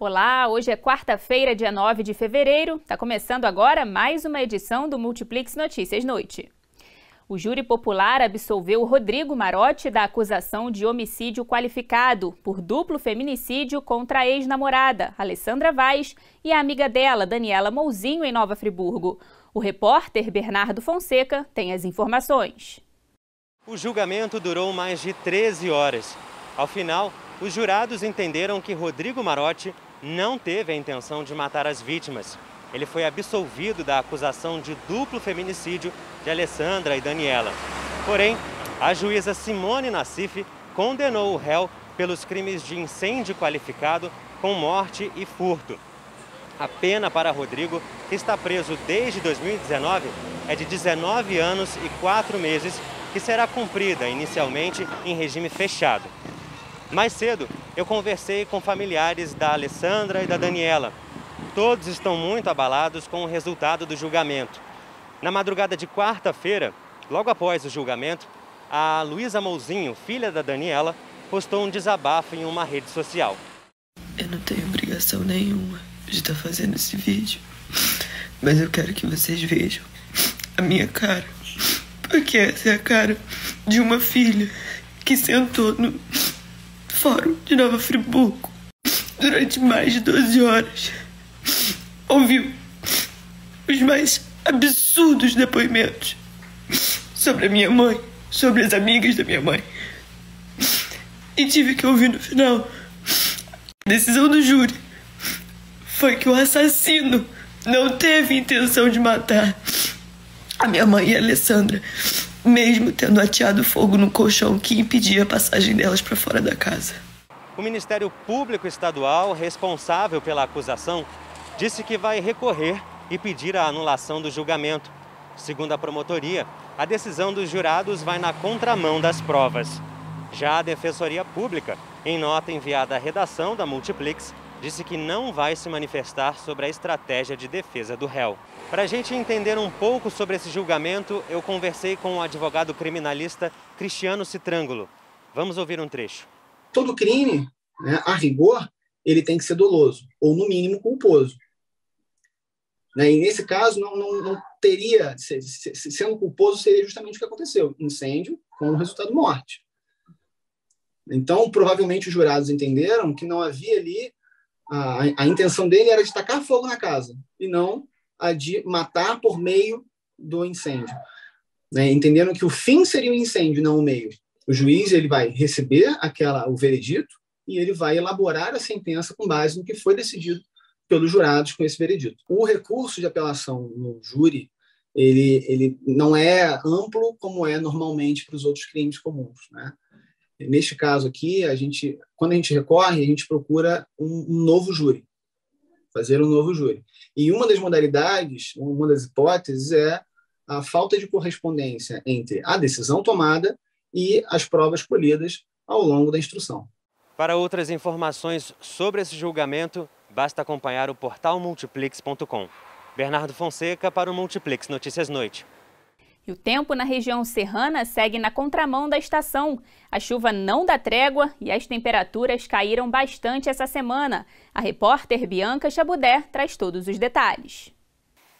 Olá, hoje é quarta-feira, dia 9 de fevereiro. Está começando agora mais uma edição do Multiplex Notícias Noite. O júri popular absolveu Rodrigo Marotti da acusação de homicídio qualificado por duplo feminicídio contra a ex-namorada, Alessandra Vaz, e a amiga dela, Daniela Mouzinho, em Nova Friburgo. O repórter Bernardo Fonseca tem as informações. O julgamento durou mais de 13 horas. Ao final, os jurados entenderam que Rodrigo Marotti não teve a intenção de matar as vítimas. Ele foi absolvido da acusação de duplo feminicídio de Alessandra e Daniela. Porém, a juíza Simone Nassif condenou o réu pelos crimes de incêndio qualificado com morte e furto. A pena para Rodrigo, que está preso desde 2019, é de 19 anos e 4 meses, que será cumprida inicialmente em regime fechado. Mais cedo, eu conversei com familiares da Alessandra e da Daniela. Todos estão muito abalados com o resultado do julgamento. Na madrugada de quarta-feira, logo após o julgamento, a Luísa Mouzinho, filha da Daniela, postou um desabafo em uma rede social. Eu não tenho obrigação nenhuma de estar tá fazendo esse vídeo, mas eu quero que vocês vejam a minha cara, porque essa é a cara de uma filha que sentou no, Fórum de Nova Friburgo durante mais de 12 horas. Ouviu os mais absurdos depoimentos sobre a minha mãe, sobre as amigas da minha mãe. E tive que ouvir no final. A decisão do júri foi que o assassino não teve intenção de matar a minha mãe e a Alessandra mesmo tendo ateado fogo no colchão que impedia a passagem delas para fora da casa. O Ministério Público Estadual, responsável pela acusação, disse que vai recorrer e pedir a anulação do julgamento. Segundo a promotoria, a decisão dos jurados vai na contramão das provas. Já a Defensoria Pública, em nota enviada à redação da Multiplex, disse que não vai se manifestar sobre a estratégia de defesa do réu. Para a gente entender um pouco sobre esse julgamento, eu conversei com o advogado criminalista Cristiano Citrângulo. Vamos ouvir um trecho. Todo crime, né, a rigor, ele tem que ser doloso, ou no mínimo culposo. Né? E nesse caso, não, não, não teria, sendo culposo, seria justamente o que aconteceu: incêndio com resultado morte. Então, provavelmente os jurados entenderam que não havia ali a, a intenção dele era de tacar fogo na casa e não a de matar por meio do incêndio. Né? Entendendo que o fim seria o incêndio, não o meio. O juiz ele vai receber aquela o veredito e ele vai elaborar a sentença com base no que foi decidido pelos jurados com esse veredito. O recurso de apelação no júri ele, ele não é amplo como é normalmente para os outros crimes comuns. Né? Neste caso aqui, a gente, quando a gente recorre, a gente procura um, um novo júri, fazer um novo júri. E uma das modalidades, uma das hipóteses é a falta de correspondência entre a decisão tomada e as provas colhidas ao longo da instrução. Para outras informações sobre esse julgamento, basta acompanhar o portal multiplex.com Bernardo Fonseca para o Multiplex Notícias Noite. E o tempo na região serrana segue na contramão da estação. A chuva não dá trégua e as temperaturas caíram bastante essa semana. A repórter Bianca Chabudé traz todos os detalhes.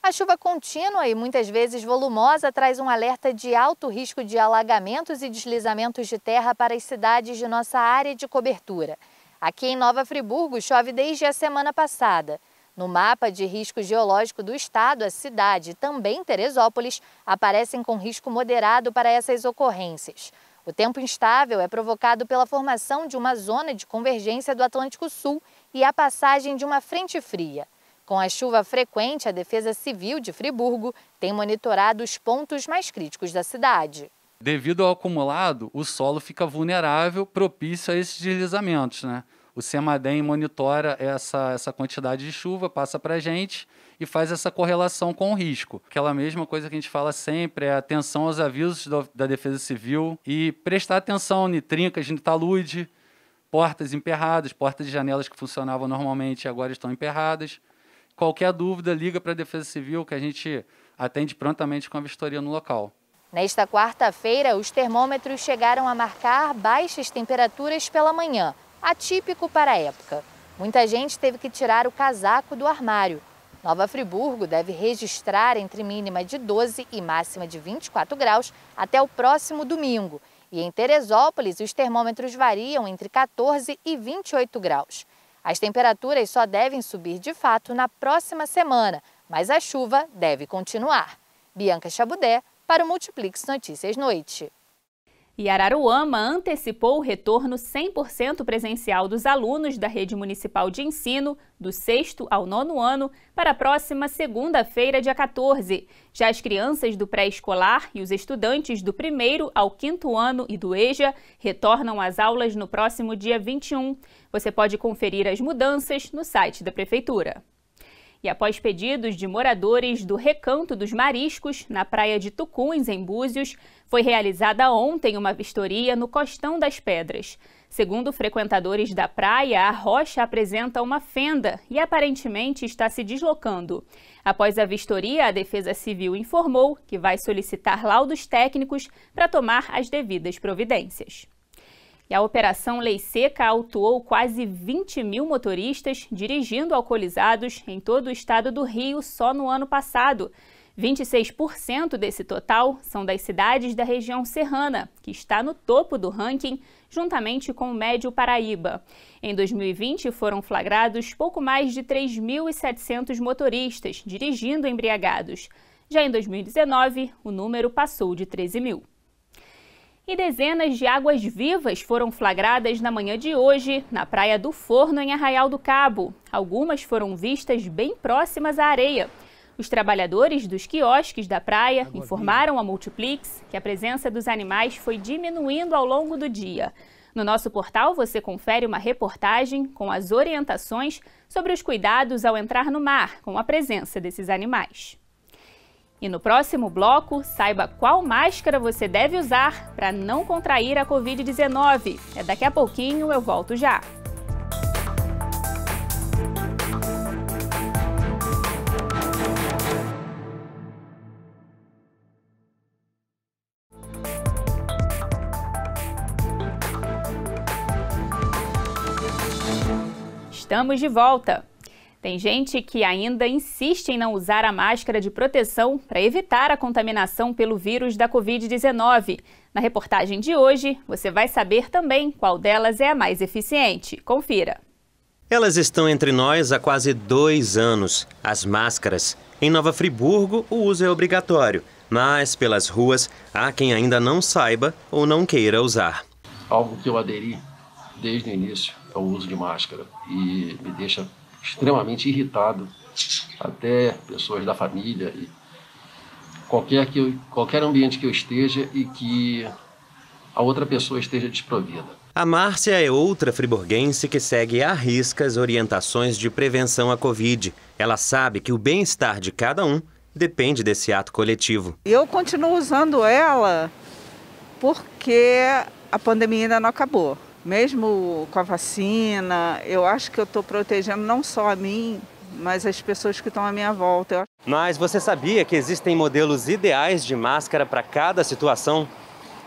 A chuva contínua e muitas vezes volumosa traz um alerta de alto risco de alagamentos e deslizamentos de terra para as cidades de nossa área de cobertura. Aqui em Nova Friburgo chove desde a semana passada. No mapa de risco geológico do estado, a cidade, também Teresópolis, aparecem com risco moderado para essas ocorrências. O tempo instável é provocado pela formação de uma zona de convergência do Atlântico Sul e a passagem de uma frente fria. Com a chuva frequente, a Defesa Civil de Friburgo tem monitorado os pontos mais críticos da cidade. Devido ao acumulado, o solo fica vulnerável, propício a esses deslizamentos, né? O CEMADEM monitora essa, essa quantidade de chuva, passa para a gente e faz essa correlação com o risco. Aquela mesma coisa que a gente fala sempre é atenção aos avisos do, da Defesa Civil e prestar atenção em né? trincas em talude, tá portas emperradas, portas de janelas que funcionavam normalmente e agora estão emperradas. Qualquer dúvida, liga para a Defesa Civil que a gente atende prontamente com a vistoria no local. Nesta quarta-feira, os termômetros chegaram a marcar baixas temperaturas pela manhã atípico para a época. Muita gente teve que tirar o casaco do armário. Nova Friburgo deve registrar entre mínima de 12 e máxima de 24 graus até o próximo domingo. E em Teresópolis, os termômetros variam entre 14 e 28 graus. As temperaturas só devem subir de fato na próxima semana, mas a chuva deve continuar. Bianca Chabudé para o Multiplix Notícias Noite. E Araruama antecipou o retorno 100% presencial dos alunos da rede municipal de ensino, do sexto ao nono ano, para a próxima segunda-feira, dia 14. Já as crianças do pré-escolar e os estudantes do primeiro ao quinto ano e do EJA retornam às aulas no próximo dia 21. Você pode conferir as mudanças no site da Prefeitura. E após pedidos de moradores do Recanto dos Mariscos, na praia de Tucuns, em Búzios, foi realizada ontem uma vistoria no Costão das Pedras. Segundo frequentadores da praia, a rocha apresenta uma fenda e aparentemente está se deslocando. Após a vistoria, a Defesa Civil informou que vai solicitar laudos técnicos para tomar as devidas providências. E a Operação Lei Seca autuou quase 20 mil motoristas dirigindo alcoolizados em todo o estado do Rio só no ano passado. 26% desse total são das cidades da região serrana, que está no topo do ranking, juntamente com o Médio Paraíba. Em 2020, foram flagrados pouco mais de 3.700 motoristas dirigindo embriagados. Já em 2019, o número passou de 13 mil e dezenas de águas vivas foram flagradas na manhã de hoje na Praia do Forno, em Arraial do Cabo. Algumas foram vistas bem próximas à areia. Os trabalhadores dos quiosques da praia informaram à Multiplix que a presença dos animais foi diminuindo ao longo do dia. No nosso portal você confere uma reportagem com as orientações sobre os cuidados ao entrar no mar com a presença desses animais. E no próximo bloco, saiba qual máscara você deve usar para não contrair a Covid-19. É daqui a pouquinho, eu volto já. Estamos de volta. Tem gente que ainda insiste em não usar a máscara de proteção para evitar a contaminação pelo vírus da Covid-19. Na reportagem de hoje, você vai saber também qual delas é a mais eficiente. Confira. Elas estão entre nós há quase dois anos, as máscaras. Em Nova Friburgo, o uso é obrigatório, mas pelas ruas há quem ainda não saiba ou não queira usar. Algo que eu aderi desde o início é o uso de máscara e me deixa extremamente irritado, até pessoas da família e qualquer, que eu, qualquer ambiente que eu esteja e que a outra pessoa esteja desprovida. A Márcia é outra friburguense que segue à risca as orientações de prevenção à Covid. Ela sabe que o bem-estar de cada um depende desse ato coletivo. Eu continuo usando ela porque a pandemia ainda não acabou mesmo com a vacina, eu acho que eu estou protegendo não só a mim, mas as pessoas que estão à minha volta. Mas você sabia que existem modelos ideais de máscara para cada situação?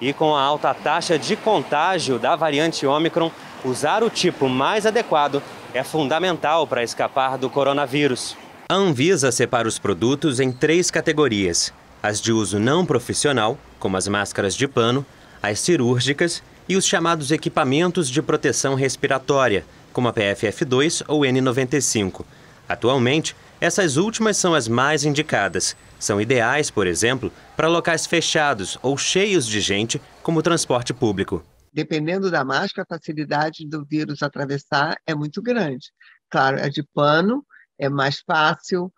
E com a alta taxa de contágio da variante Omicron, usar o tipo mais adequado é fundamental para escapar do coronavírus. A Anvisa separa os produtos em três categorias: as de uso não profissional, como as máscaras de pano, as cirúrgicas e os chamados equipamentos de proteção respiratória, como a PFF2 ou N95. Atualmente, essas últimas são as mais indicadas. São ideais, por exemplo, para locais fechados ou cheios de gente, como o transporte público. Dependendo da máscara, a facilidade do vírus atravessar é muito grande. Claro, é de pano, é mais fácil,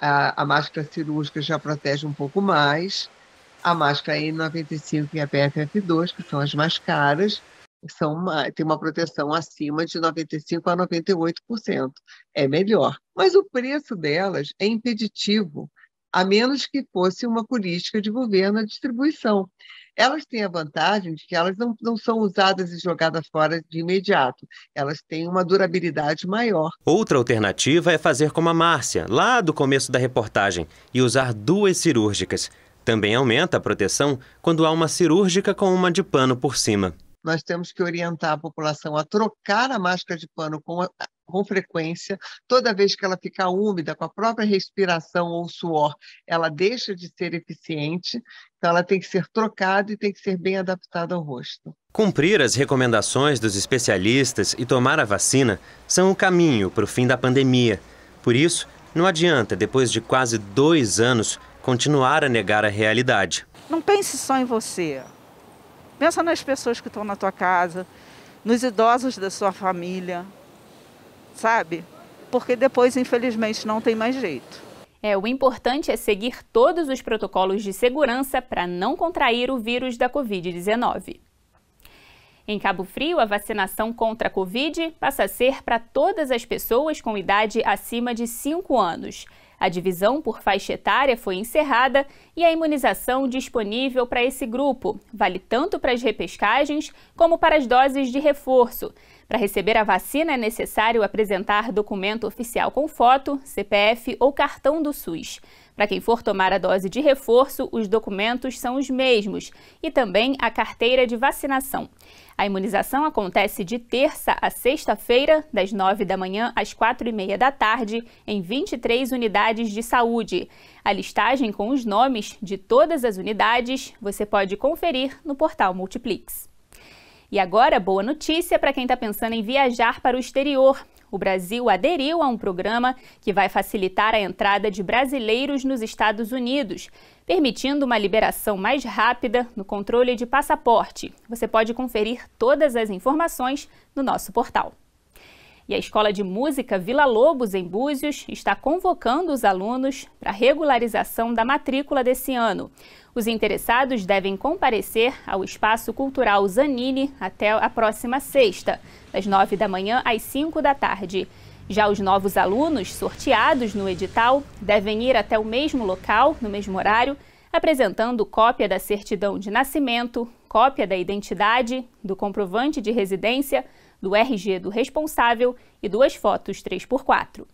a, a máscara cirúrgica já protege um pouco mais, a máscara N95 e a PFF2, que são as mais caras, são uma, tem uma proteção acima de 95% a 98%. É melhor. Mas o preço delas é impeditivo, a menos que fosse uma política de governo a distribuição. Elas têm a vantagem de que elas não, não são usadas e jogadas fora de imediato. Elas têm uma durabilidade maior. Outra alternativa é fazer como a Márcia, lá do começo da reportagem, e usar duas cirúrgicas. Também aumenta a proteção quando há uma cirúrgica com uma de pano por cima. Nós temos que orientar a população a trocar a máscara de pano com, a, com frequência. Toda vez que ela ficar úmida, com a própria respiração ou suor, ela deixa de ser eficiente. Então, ela tem que ser trocada e tem que ser bem adaptada ao rosto. Cumprir as recomendações dos especialistas e tomar a vacina são o caminho para o fim da pandemia. Por isso, não adianta, depois de quase dois anos, continuar a negar a realidade. Não pense só em você. Pensa nas pessoas que estão na tua casa, nos idosos da sua família, sabe? Porque depois, infelizmente, não tem mais jeito. É, o importante é seguir todos os protocolos de segurança para não contrair o vírus da Covid-19. Em Cabo Frio, a vacinação contra a Covid passa a ser para todas as pessoas com idade acima de 5 anos. A divisão por faixa etária foi encerrada e a imunização disponível para esse grupo vale tanto para as repescagens como para as doses de reforço. Para receber a vacina é necessário apresentar documento oficial com foto, CPF ou cartão do SUS. Para quem for tomar a dose de reforço, os documentos são os mesmos e também a carteira de vacinação. A imunização acontece de terça a sexta-feira, das 9 da manhã às 4 e meia da tarde, em 23 unidades de saúde. A listagem com os nomes de todas as unidades você pode conferir no portal Multiplix. E agora, boa notícia para quem está pensando em viajar para o exterior o Brasil aderiu a um programa que vai facilitar a entrada de brasileiros nos Estados Unidos, permitindo uma liberação mais rápida no controle de passaporte. Você pode conferir todas as informações no nosso portal. E a Escola de Música Vila Lobos, em Búzios, está convocando os alunos para regularização da matrícula desse ano. Os interessados devem comparecer ao Espaço Cultural Zanini até a próxima sexta, das nove da manhã às cinco da tarde. Já os novos alunos, sorteados no edital, devem ir até o mesmo local, no mesmo horário, apresentando cópia da certidão de nascimento, cópia da identidade, do comprovante de residência, do RG do responsável e duas fotos 3x4.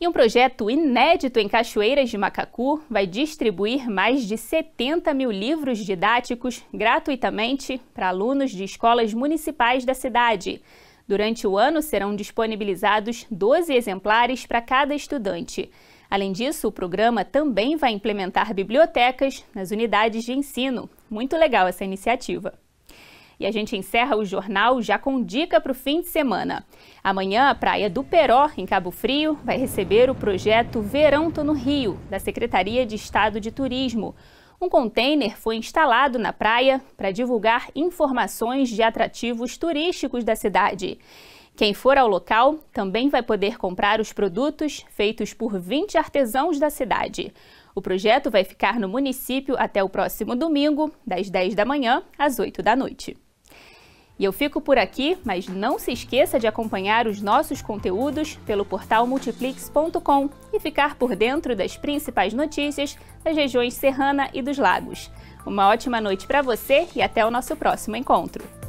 E um projeto inédito em Cachoeiras de Macacu vai distribuir mais de 70 mil livros didáticos gratuitamente para alunos de escolas municipais da cidade. Durante o ano serão disponibilizados 12 exemplares para cada estudante. Além disso, o programa também vai implementar bibliotecas nas unidades de ensino. Muito legal essa iniciativa. E a gente encerra o jornal já com dica para o fim de semana. Amanhã, a Praia do Peró, em Cabo Frio, vai receber o projeto Verão Tô no Rio, da Secretaria de Estado de Turismo. Um container foi instalado na praia para divulgar informações de atrativos turísticos da cidade. Quem for ao local também vai poder comprar os produtos feitos por 20 artesãos da cidade. O projeto vai ficar no município até o próximo domingo, das 10 da manhã às 8 da noite. E eu fico por aqui, mas não se esqueça de acompanhar os nossos conteúdos pelo portal multiplix.com e ficar por dentro das principais notícias das regiões serrana e dos lagos. Uma ótima noite para você e até o nosso próximo encontro.